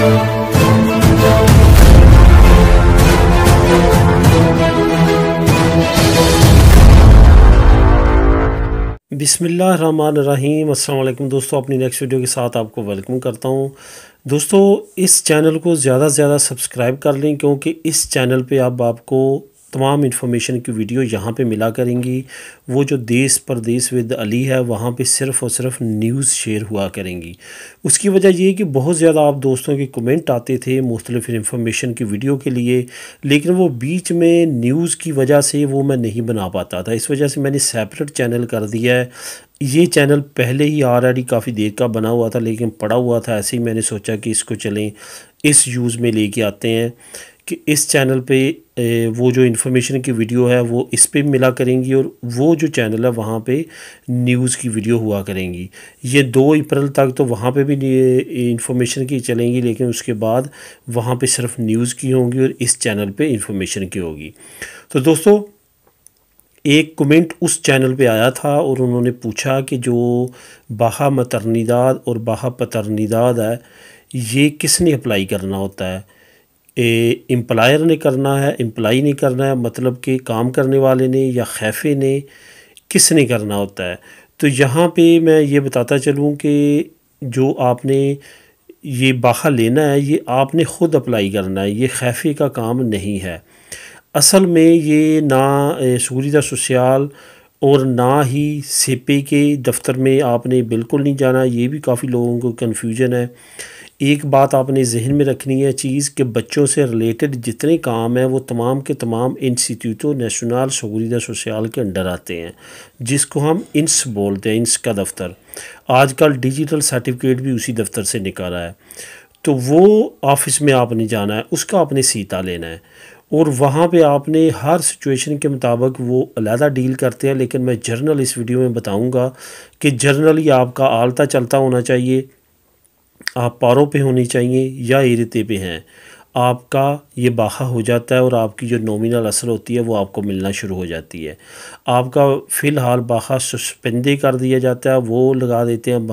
बिसमीम अल्लाम दोस्तों अपनी नेक्स्ट वीडियो के साथ आपको वेलकम करता हूं दोस्तों इस चैनल को ज़्यादा से ज़्यादा सब्सक्राइब कर लें क्योंकि इस चैनल पे आप आपको तमाम इन्फॉर्मेशन की वीडियो यहाँ पे मिला करेंगी वो जो देश परदेश विद अली है वहाँ पे सिर्फ़ और सिर्फ न्यूज़ शेयर हुआ करेंगी उसकी वजह ये कि बहुत ज़्यादा आप दोस्तों के कमेंट आते थे मुख्तलिफ इन्फॉर्मेशन की वीडियो के लिए लेकिन वो बीच में न्यूज़ की वजह से वो मैं नहीं बना पाता था इस वजह से मैंने सेपरेट चैनल कर दिया है ये चैनल पहले ही ऑलरेडी काफ़ी देर का बना हुआ था लेकिन पड़ा हुआ था ऐसे ही मैंने सोचा कि इसको चलें इस यूज़ में लेके आते हैं कि इस चैनल पे वो जो इन्फॉर्मेशन की वीडियो है वो इस पर मिला करेंगी और वो जो चैनल है वहाँ पे न्यूज़ की वीडियो हुआ करेंगी ये दो अप्रैल तक तो वहाँ पे भी इन्फॉर्मेशन की चलेंगी लेकिन उसके बाद वहाँ पे सिर्फ न्यूज़ की होंगी और इस चैनल पे इन्फॉर्मेशन की होगी तो दोस्तों एक कमेंट उस चैनल पे आया था और उन्होंने पूछा कि जो बाहा और बाहा है ये किसने अप्लाई करना होता है एम्प्लायर ने करना है एम्प्लाई ने करना है मतलब कि काम करने वाले ने या खैफे ने किसने करना होता है तो यहाँ पे मैं ये बताता चलूँ कि जो आपने ये बाखा लेना है ये आपने ख़ुद अप्लाई करना है ये खैफे का काम नहीं है असल में ये ना सूरीदा ससयाल और ना ही सेपे के दफ्तर में आपने बिल्कुल नहीं जाना ये भी काफ़ी लोगों को कन्फ्यूजन है एक बात आपने जहन में रखनी है चीज़ कि बच्चों से रिलेटेड जितने काम हैं वो तमाम के तमाम इंस्टीट्यूटो नेशनल सगुरीदा सोशल के अंडर आते हैं जिसको हम इंस बोलते हैं इंस का दफ्तर आजकल डिजिटल सर्टिफिकेट भी उसी दफ्तर से निकाला है तो वो ऑफिस में आपने जाना है उसका आपने सीता लेना है और वहाँ पे आपने हर सिचुएशन के मुताबिक वो अलहदा डील करते हैं लेकिन मैं जर्नल इस वीडियो में बताऊँगा कि जर्नली आपका आलता चलता होना चाहिए आप पारों पे होनी चाहिए या इरते पे हैं आपका ये बाहा हो जाता है और आपकी जो नॉमिनल असर होती है वो आपको मिलना शुरू हो जाती है आपका फ़िलहाल बाहा सस्पेंदे कर दिया जाता है वो लगा देते हैं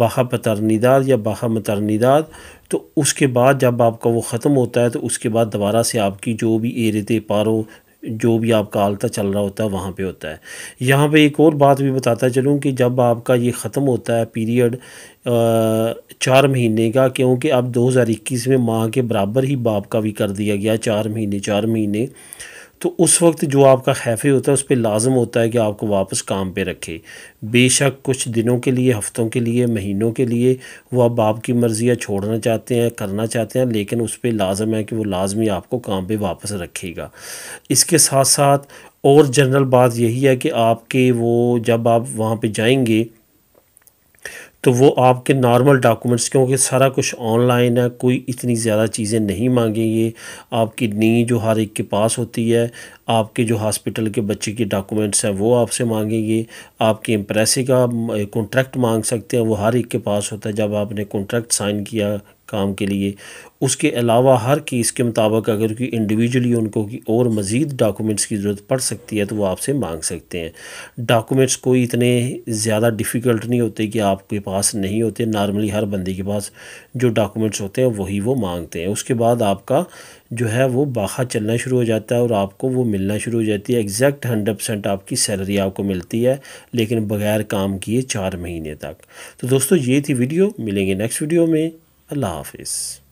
बाहा पतरनीदाद या बाहा मतरनीदाद तो उसके बाद जब आपका वो ख़त्म होता है तो उसके बाद दोबारा से आपकी जो भी एरते पारों जो भी आपका आलता चल रहा होता है वहाँ पे होता है यहाँ पे एक और बात भी बताता चलूँ कि जब आपका ये ख़त्म होता है पीरियड चार महीने का क्योंकि अब 2021 में माह के बराबर ही बाप का भी कर दिया गया चार महीने चार महीने तो उस वक्त जो आपका हैफ़े होता है उस पर लाजम होता है कि आपको वापस काम पे रखे बेशक कुछ दिनों के लिए हफ़्तों के लिए महीनों के लिए वो अब आपकी मर्ज़ियाँ छोड़ना चाहते हैं करना चाहते हैं लेकिन उस पर लाजम है कि वो लाजमी आपको काम पर वापस रखेगा इसके साथ साथ और जनरल बात यही है कि आपके वो जब आप वहाँ पर जाएंगे तो वो आपके नॉर्मल डॉक्यूमेंट्स क्योंकि सारा कुछ ऑनलाइन है कोई इतनी ज़्यादा चीज़ें नहीं मांगेंगे आपकी नी जो हर एक के पास होती है आपके जो हॉस्पिटल के बच्चे के डॉक्यूमेंट्स हैं वो आपसे मांगेंगे आपके एम्प्रेसी का कॉन्ट्रैक्ट मांग सकते हैं वो हर एक के पास होता है जब आपने कॉन्ट्रैक्ट साइन किया काम के लिए उसके अलावा हर केस के मुताबिक अगर कोई इंडिविजुअली उनको की और मज़ीद डॉक्यूमेंट्स की ज़रूरत पड़ सकती है तो वो आपसे मांग सकते हैं डॉक्यूमेंट्स कोई इतने ज़्यादा डिफ़िकल्ट नहीं होते कि आपके पास नहीं होते नॉर्मली हर बंदे के पास जो डॉक्यूमेंट्स होते हैं वही वो मांगते हैं उसके बाद आपका जो है वो बाखा चलना शुरू हो जाता है और आपको वो मिलना शुरू हो जाती है एग्जैक्ट हंड्रेड परसेंट आपकी सैलरी आपको मिलती है लेकिन बगैर काम किए चार महीने तक तो दोस्तों ये थी वीडियो मिलेंगे नेक्स्ट वीडियो में अल्लाह हाफिज़